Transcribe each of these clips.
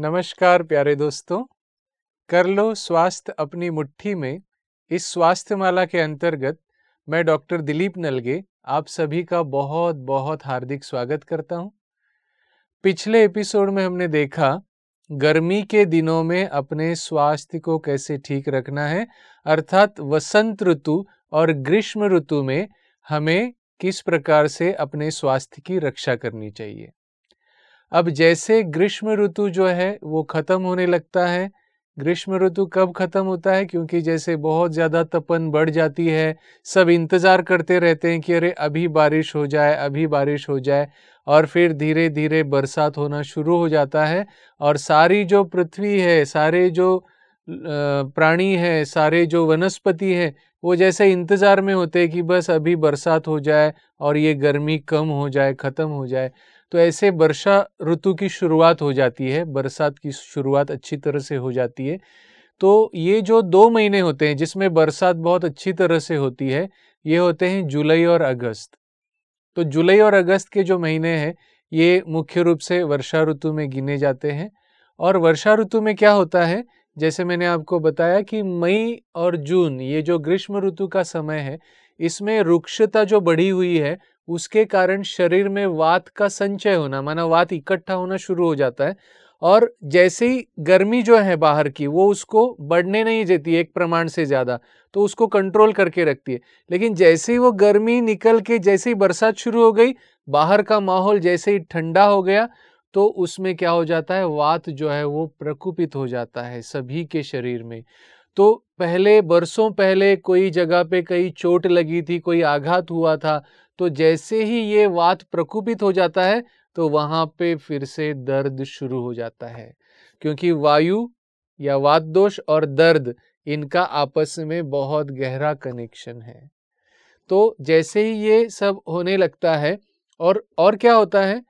नमस्कार प्यारे दोस्तों कर लो स्वास्थ्य अपनी मुट्ठी में इस स्वास्थ्य माला के अंतर्गत मैं डॉक्टर दिलीप नलगे आप सभी का बहुत बहुत हार्दिक स्वागत करता हूं। पिछले एपिसोड में हमने देखा गर्मी के दिनों में अपने स्वास्थ्य को कैसे ठीक रखना है अर्थात वसंत ऋतु और ग्रीष्म ऋतु में हमें किस प्रकार से अपने स्वास्थ्य की रक्षा करनी चाहिए अब जैसे ग्रीष्म ऋतु जो है वो ख़त्म होने लगता है ग्रीष्म ऋतु कब ख़त्म होता है क्योंकि जैसे बहुत ज़्यादा तपन बढ़ जाती है सब इंतज़ार करते रहते हैं कि अरे अभी बारिश हो जाए अभी बारिश हो जाए और फिर धीरे धीरे बरसात होना शुरू हो जाता है और सारी जो पृथ्वी है सारे जो प्राणी है सारे जो वनस्पति है वो जैसे इंतज़ार में होते हैं कि बस अभी बरसात हो जाए और ये गर्मी कम हो जाए ख़त्म हो जाए तो ऐसे वर्षा ऋतु की शुरुआत हो जाती है बरसात की शुरुआत अच्छी तरह से हो जाती है तो ये जो दो महीने होते हैं जिसमें बरसात बहुत अच्छी तरह से होती है ये होते हैं जुलाई और अगस्त तो जुलाई और अगस्त के जो महीने हैं ये मुख्य रूप से वर्षा ऋतु में गिने जाते हैं और वर्षा ऋतु में क्या होता है जैसे मैंने आपको बताया कि मई और जून ये जो ग्रीष्म ऋतु का समय है इसमें रुक्षता जो बढ़ी हुई है उसके कारण शरीर में वात का संचय होना माना वात इकट्ठा होना शुरू हो जाता है और जैसे ही गर्मी जो है बाहर की वो उसको बढ़ने नहीं देती एक प्रमाण से ज़्यादा तो उसको कंट्रोल करके रखती है लेकिन जैसे ही वो गर्मी निकल के जैसे ही बरसात शुरू हो गई बाहर का माहौल जैसे ही ठंडा हो गया तो उसमें क्या हो जाता है वात जो है वो प्रकुपित हो जाता है सभी के शरीर में तो पहले बरसों पहले कोई जगह पे कई चोट लगी थी कोई आघात हुआ था तो जैसे ही ये वात प्रकोपित हो जाता है तो वहाँ पे फिर से दर्द शुरू हो जाता है क्योंकि वायु या वात दोष और दर्द इनका आपस में बहुत गहरा कनेक्शन है तो जैसे ही ये सब होने लगता है और और क्या होता है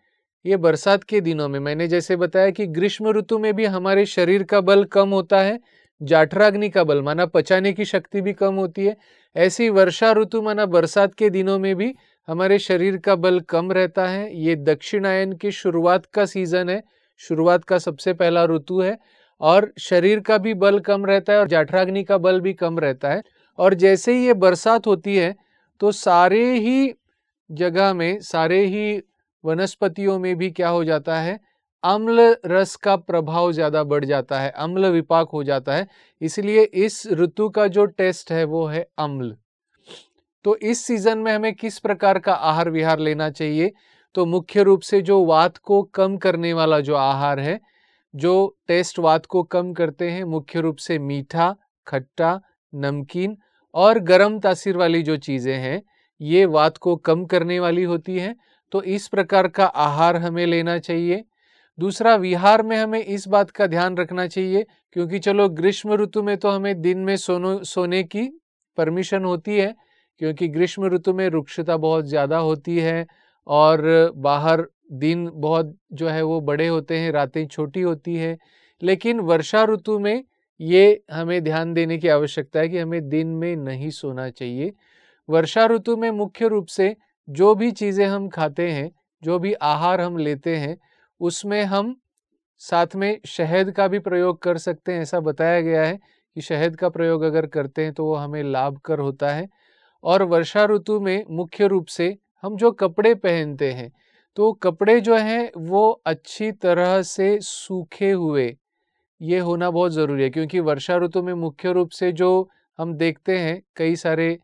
ये बरसात के दिनों में मैंने जैसे बताया कि ग्रीष्म ऋतु में भी हमारे शरीर का बल कम होता है जाठराग्नि का बल माना पचाने की शक्ति भी कम होती है ऐसी वर्षा ऋतु माना बरसात के दिनों में भी हमारे शरीर का बल कम रहता है ये दक्षिणायन की शुरुआत का सीजन है शुरुआत का सबसे पहला ऋतु है और शरीर का भी बल कम रहता है और जाठराग्नि का बल भी कम रहता है और जैसे ही ये बरसात होती है तो सारे ही जगह में सारे ही वनस्पतियों में भी क्या हो जाता है अम्ल रस का प्रभाव ज़्यादा बढ़ जाता है अम्ल विपाक हो जाता है इसलिए इस ऋतु का जो टेस्ट है वो है अम्ल तो इस सीज़न में हमें किस प्रकार का आहार विहार लेना चाहिए तो मुख्य रूप से जो वात को कम करने वाला जो आहार है जो टेस्ट वात को कम करते हैं मुख्य रूप से मीठा खट्टा नमकीन और गर्म तासीर वाली जो चीज़ें हैं ये वात को कम करने वाली होती हैं तो इस प्रकार का आहार हमें लेना चाहिए दूसरा विहार में हमें इस बात का ध्यान रखना चाहिए क्योंकि चलो ग्रीष्म ऋतु में तो हमें दिन में सोनो सोने की परमिशन होती है क्योंकि ग्रीष्म ऋतु में रुक्षता बहुत ज़्यादा होती है और बाहर दिन बहुत जो है वो बड़े होते हैं रातें छोटी होती है लेकिन वर्षा ऋतु में ये हमें ध्यान देने की आवश्यकता है कि हमें दिन में नहीं सोना चाहिए वर्षा ऋतु में मुख्य रूप से जो भी चीज़ें हम खाते हैं जो भी आहार हम लेते हैं उसमें हम साथ में शहद का भी प्रयोग कर सकते हैं ऐसा बताया गया है कि शहद का प्रयोग अगर करते हैं तो वो हमें लाभ कर होता है और वर्षा ऋतु में मुख्य रूप से हम जो कपड़े पहनते हैं तो कपड़े जो हैं वो अच्छी तरह से सूखे हुए ये होना बहुत ज़रूरी है क्योंकि वर्षा ऋतु में मुख्य रूप से जो हम देखते हैं कई सारे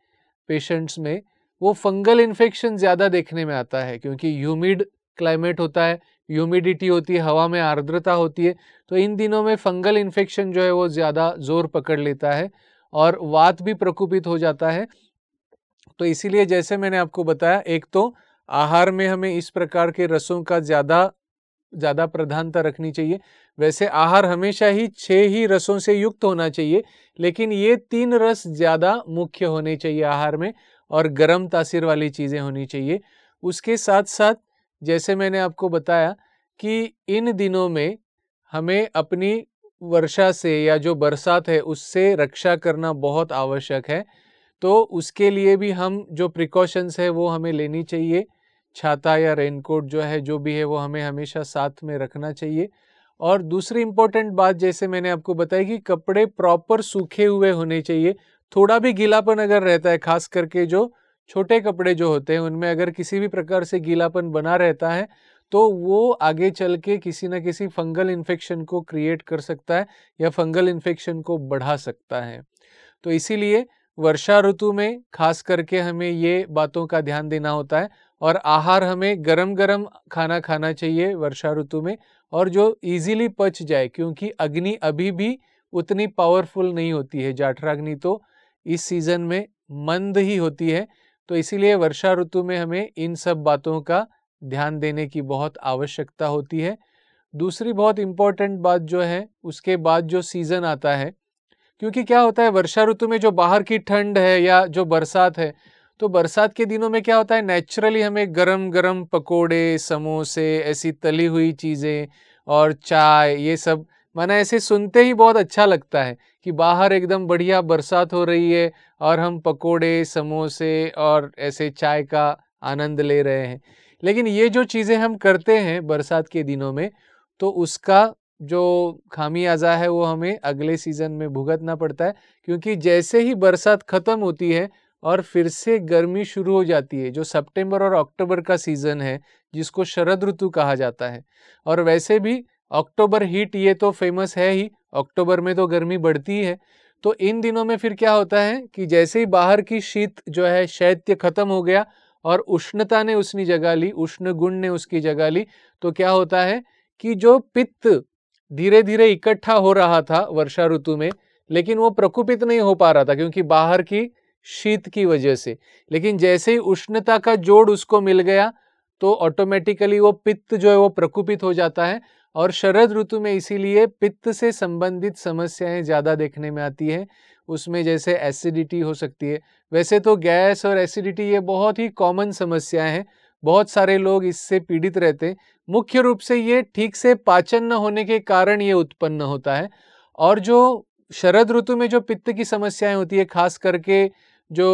पेशेंट्स में वो फंगल इन्फेक्शन ज़्यादा देखने में आता है क्योंकि ह्यूमिड क्लाइमेट होता है ह्यूमिडिटी होती है हवा में आर्द्रता होती है तो इन दिनों में फंगल इन्फेक्शन जो है वो ज़्यादा जोर पकड़ लेता है और वात भी प्रकोपित हो जाता है तो इसीलिए जैसे मैंने आपको बताया एक तो आहार में हमें इस प्रकार के रसों का ज़्यादा ज़्यादा प्रधानता रखनी चाहिए वैसे आहार हमेशा ही छः ही रसों से युक्त होना चाहिए लेकिन ये तीन रस ज़्यादा मुख्य होने चाहिए आहार में और गर्म तासीर वाली चीज़ें होनी चाहिए उसके साथ साथ जैसे मैंने आपको बताया कि इन दिनों में हमें अपनी वर्षा से या जो बरसात है उससे रक्षा करना बहुत आवश्यक है तो उसके लिए भी हम जो प्रिकॉशंस है वो हमें लेनी चाहिए छाता या रेनकोट जो है जो भी है वो हमें हमेशा साथ में रखना चाहिए और दूसरी इम्पोर्टेंट बात जैसे मैंने आपको बताई कि कपड़े प्रॉपर सूखे हुए होने चाहिए थोड़ा भी गीलापन अगर रहता है खास करके जो छोटे कपड़े जो होते हैं उनमें अगर किसी भी प्रकार से गीलापन बना रहता है तो वो आगे चल के किसी ना किसी फंगल इन्फेक्शन को क्रिएट कर सकता है या फंगल इन्फेक्शन को बढ़ा सकता है तो इसीलिए वर्षा ऋतु में खास करके हमें ये बातों का ध्यान देना होता है और आहार हमें गरम गरम खाना खाना चाहिए वर्षा ऋतु में और जो इजीली पच जाए क्योंकि अग्नि अभी भी उतनी पावरफुल नहीं होती है जाठराग्नि तो इस सीज़न में मंद ही होती है तो इसीलिए वर्षा ऋतु में हमें इन सब बातों का ध्यान देने की बहुत आवश्यकता होती है दूसरी बहुत इम्पॉर्टेंट बात जो है उसके बाद जो सीज़न आता है क्योंकि क्या होता है वर्षा ऋतु में जो बाहर की ठंड है या जो बरसात है तो बरसात के दिनों में क्या होता है नेचुरली हमें गरम गरम पकोड़े समोसे ऐसी तली हुई चीज़ें और चाय ये सब माना ऐसे सुनते ही बहुत अच्छा लगता है कि बाहर एकदम बढ़िया बरसात हो रही है और हम पकोड़े समोसे और ऐसे चाय का आनंद ले रहे हैं लेकिन ये जो चीज़ें हम करते हैं बरसात के दिनों में तो उसका जो खामी आज़ा है वो हमें अगले सीज़न में भुगतना पड़ता है क्योंकि जैसे ही बरसात ख़त्म होती है और फिर से गर्मी शुरू हो जाती है जो सितंबर और अक्टूबर का सीज़न है जिसको शरद ऋतु कहा जाता है और वैसे भी अक्टूबर हीट ये तो फेमस है ही अक्टूबर में तो गर्मी बढ़ती है तो इन दिनों में फिर क्या होता है कि जैसे ही बाहर की शीत जो है शैत्य खत्म हो गया और उष्णता ने उसकी जगह ली उष्ण गुण ने उसकी जगह ली तो क्या होता है कि जो पित्त धीरे धीरे इकट्ठा हो रहा था वर्षा ऋतु में लेकिन वो प्रकुपित नहीं हो पा रहा था क्योंकि बाहर की शीत की वजह से लेकिन जैसे ही उष्णता का जोड़ उसको मिल गया तो ऑटोमेटिकली वो पित्त जो है वो प्रकुपित हो जाता है और शरद ऋतु में इसीलिए पित्त से संबंधित समस्याएं ज़्यादा देखने में आती हैं उसमें जैसे एसिडिटी हो सकती है वैसे तो गैस और एसिडिटी ये बहुत ही कॉमन समस्या हैं बहुत सारे लोग इससे पीड़ित रहते हैं मुख्य रूप से ये ठीक से पाचन न होने के कारण ये उत्पन्न होता है और जो शरद ऋतु में जो पित्त की समस्याएं होती है खास करके जो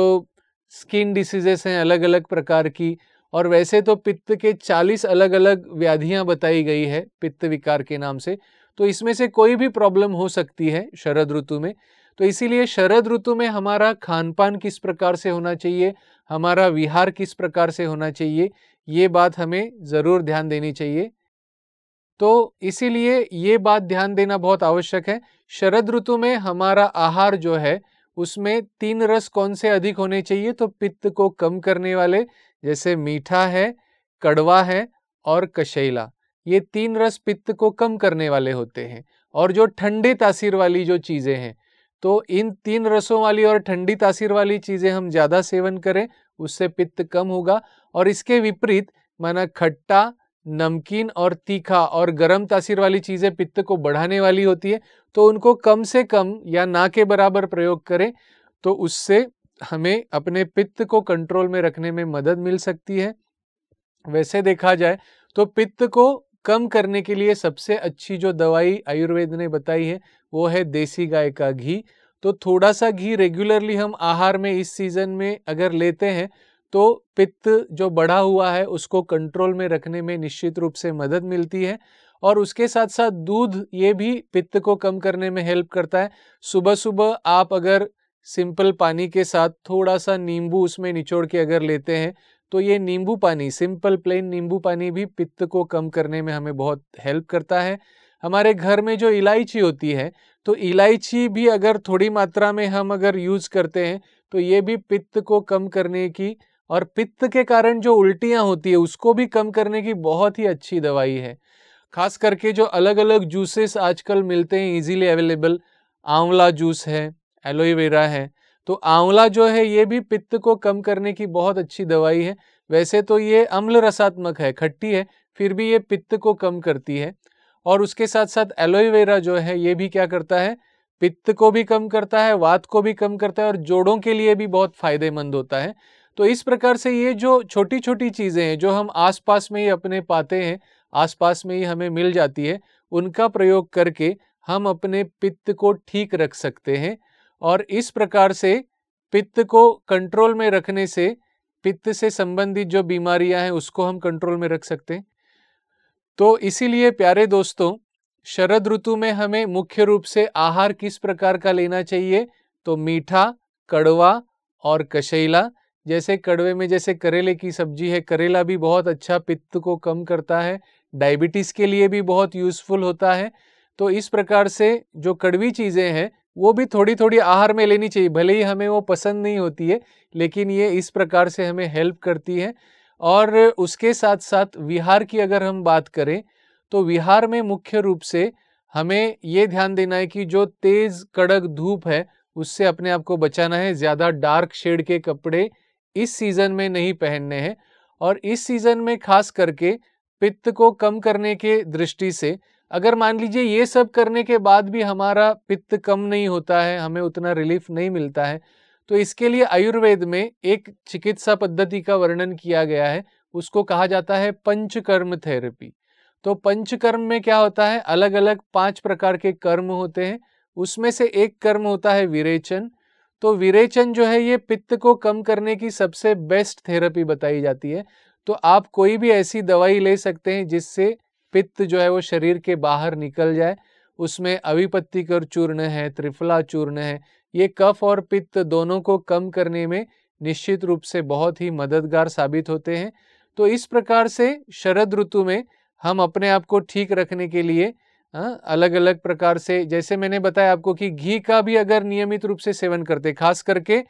स्किन डिसीजेस हैं अलग अलग प्रकार की और वैसे तो पित्त के 40 अलग अलग व्याधियां बताई गई है पित्त विकार के नाम से तो इसमें से कोई भी प्रॉब्लम हो सकती है शरद ऋतु में तो इसीलिए शरद ऋतु में हमारा खान पान किस प्रकार से होना चाहिए हमारा विहार किस प्रकार से होना चाहिए ये बात हमें ज़रूर ध्यान देनी चाहिए तो इसीलिए ये बात ध्यान देना बहुत आवश्यक है शरद ऋतु में हमारा आहार जो है उसमें तीन रस कौन से अधिक होने चाहिए तो पित्त को कम करने वाले जैसे मीठा है कड़वा है और कशैला ये तीन रस पित्त को कम करने वाले होते हैं और जो ठंडी तासीर वाली जो चीज़ें हैं तो इन तीन रसों वाली और ठंडी तासीर वाली चीज़ें हम ज़्यादा सेवन करें उससे पित्त कम होगा और इसके विपरीत माना खट्टा नमकीन और तीखा और गर्म तासीर वाली चीज़ें पित्त को बढ़ाने वाली होती है तो उनको कम से कम या ना के बराबर प्रयोग करें तो उससे हमें अपने पित्त को कंट्रोल में रखने में मदद मिल सकती है वैसे देखा जाए तो पित्त को कम करने के लिए सबसे अच्छी जो दवाई आयुर्वेद ने बताई है वो है देसी गाय का घी तो थोड़ा सा घी रेगुलरली हम आहार में इस सीज़न में अगर लेते हैं तो पित्त जो बढ़ा हुआ है उसको कंट्रोल में रखने में निश्चित रूप से मदद मिलती है और उसके साथ साथ दूध ये भी पित्त को कम करने में हेल्प करता है सुबह सुबह आप अगर सिंपल पानी के साथ थोड़ा सा नींबू उसमें निचोड़ के अगर लेते हैं तो ये नींबू पानी सिंपल प्लेन नींबू पानी भी पित्त को कम करने में हमें बहुत हेल्प करता है हमारे घर में जो इलायची होती है तो इलायची भी अगर थोड़ी मात्रा में हम अगर यूज़ करते हैं तो ये भी पित्त को कम करने की और पित्त के कारण जो उल्टियाँ होती है उसको भी कम करने की बहुत ही अच्छी दवाई है खास करके जो अलग अलग जूसेस आजकल मिलते हैं इजीली अवेलेबल आंवला जूस है एलोईवेरा है तो आंवला जो है ये भी पित्त को कम करने की बहुत अच्छी दवाई है वैसे तो ये अम्ल रसात्मक है खट्टी है फिर भी ये पित्त को कम करती है और उसके साथ साथ एलोईवेरा जो है ये भी क्या करता है पित्त को भी कम करता है वात को भी कम करता है और जोड़ों के लिए भी बहुत फायदेमंद होता है तो इस प्रकार से ये जो छोटी छोटी चीज़ें हैं जो हम आसपास में ही अपने पाते हैं आसपास में ही हमें मिल जाती है उनका प्रयोग करके हम अपने पित्त को ठीक रख सकते हैं और इस प्रकार से पित्त को कंट्रोल में रखने से पित्त से संबंधित जो बीमारियां हैं उसको हम कंट्रोल में रख सकते हैं तो इसीलिए प्यारे दोस्तों शरद ऋतु में हमें मुख्य रूप से आहार किस प्रकार का लेना चाहिए तो मीठा कड़वा और कशैला जैसे कड़वे में जैसे करेले की सब्जी है करेला भी बहुत अच्छा पित्त को कम करता है डायबिटीज़ के लिए भी बहुत यूज़फुल होता है तो इस प्रकार से जो कड़वी चीज़ें हैं वो भी थोड़ी थोड़ी आहार में लेनी चाहिए भले ही हमें वो पसंद नहीं होती है लेकिन ये इस प्रकार से हमें हेल्प करती है और उसके साथ साथ विहार की अगर हम बात करें तो विहार में मुख्य रूप से हमें ये ध्यान देना है कि जो तेज़ कड़क धूप है उससे अपने आप को बचाना है ज़्यादा डार्क शेड के कपड़े इस सीज़न में नहीं पहनने हैं और इस सीज़न में खास करके पित्त को कम करने के दृष्टि से अगर मान लीजिए ये सब करने के बाद भी हमारा पित्त कम नहीं होता है हमें उतना रिलीफ नहीं मिलता है तो इसके लिए आयुर्वेद में एक चिकित्सा पद्धति का वर्णन किया गया है उसको कहा जाता है पंचकर्म थेरेपी तो पंचकर्म में क्या होता है अलग अलग पांच प्रकार के कर्म होते हैं उसमें से एक कर्म होता है विरेचन तो विरेचन जो है ये पित्त को कम करने की सबसे बेस्ट थेरेपी बताई जाती है तो आप कोई भी ऐसी दवाई ले सकते हैं जिससे पित्त जो है वो शरीर के बाहर निकल जाए उसमें अविपत्तिकर चूर्ण है त्रिफला चूर्ण है ये कफ और पित्त दोनों को कम करने में निश्चित रूप से बहुत ही मददगार साबित होते हैं तो इस प्रकार से शरद ऋतु में हम अपने आप को ठीक रखने के लिए हाँ, अलग अलग प्रकार से जैसे मैंने बताया आपको कि घी का भी अगर नियमित रूप से सेवन करते खास करके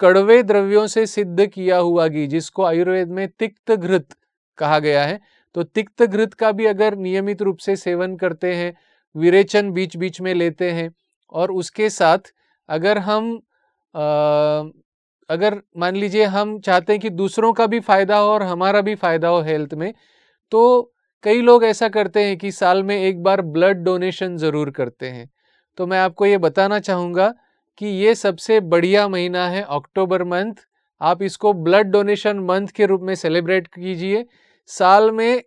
कड़वे द्रव्यों से सिद्ध किया हुआ घी जिसको आयुर्वेद में तिक्त घृत कहा गया है तो तिक्त घृत का भी अगर नियमित रूप से सेवन करते हैं विरेचन बीच बीच में लेते हैं और उसके साथ अगर हम आ, अगर मान लीजिए हम चाहते हैं कि दूसरों का भी फ़ायदा हो और हमारा भी फ़ायदा हो हेल्थ में तो कई लोग ऐसा करते हैं कि साल में एक बार ब्लड डोनेशन ज़रूर करते हैं तो मैं आपको ये बताना चाहूँगा कि ये सबसे बढ़िया महीना है अक्टूबर मंथ आप इसको ब्लड डोनेशन मंथ के रूप में सेलिब्रेट कीजिए साल में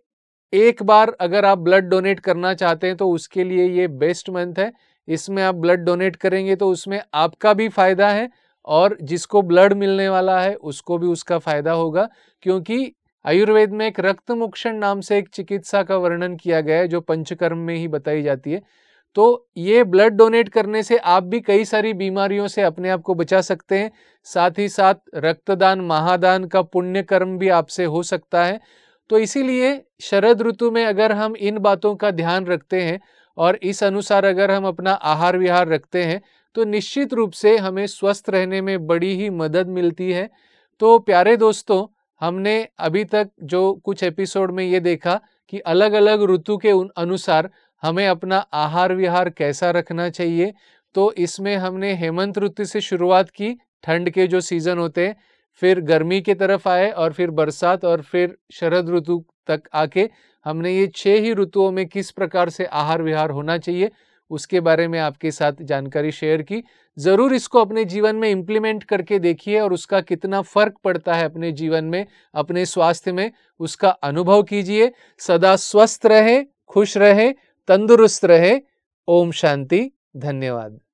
एक बार अगर आप ब्लड डोनेट करना चाहते हैं तो उसके लिए ये बेस्ट मंथ है इसमें आप ब्लड डोनेट करेंगे तो उसमें आपका भी फायदा है और जिसको ब्लड मिलने वाला है उसको भी उसका फायदा होगा क्योंकि आयुर्वेद में एक रक्त मोक्षण नाम से एक चिकित्सा का वर्णन किया गया है जो पंचकर्म में ही बताई जाती है तो ये ब्लड डोनेट करने से आप भी कई सारी बीमारियों से अपने आप को बचा सकते हैं साथ ही साथ रक्तदान महादान का पुण्य कर्म भी आपसे हो सकता है तो इसीलिए शरद ऋतु में अगर हम इन बातों का ध्यान रखते हैं और इस अनुसार अगर हम अपना आहार विहार रखते हैं तो निश्चित रूप से हमें स्वस्थ रहने में बड़ी ही मदद मिलती है तो प्यारे दोस्तों हमने अभी तक जो कुछ एपिसोड में ये देखा कि अलग अलग ऋतु के अनुसार हमें अपना आहार विहार कैसा रखना चाहिए तो इसमें हमने हेमंत ऋतु से शुरुआत की ठंड के जो सीज़न होते हैं फिर गर्मी के तरफ आए और फिर बरसात और फिर शरद ऋतु तक आके हमने ये छः ही ऋतुओं में किस प्रकार से आहार विहार होना चाहिए उसके बारे में आपके साथ जानकारी शेयर की ज़रूर इसको अपने जीवन में इम्प्लीमेंट करके देखिए और उसका कितना फ़र्क पड़ता है अपने जीवन में अपने स्वास्थ्य में उसका अनुभव कीजिए सदा स्वस्थ रहे खुश रहे तंदुरुस्त रहे ओम शांति धन्यवाद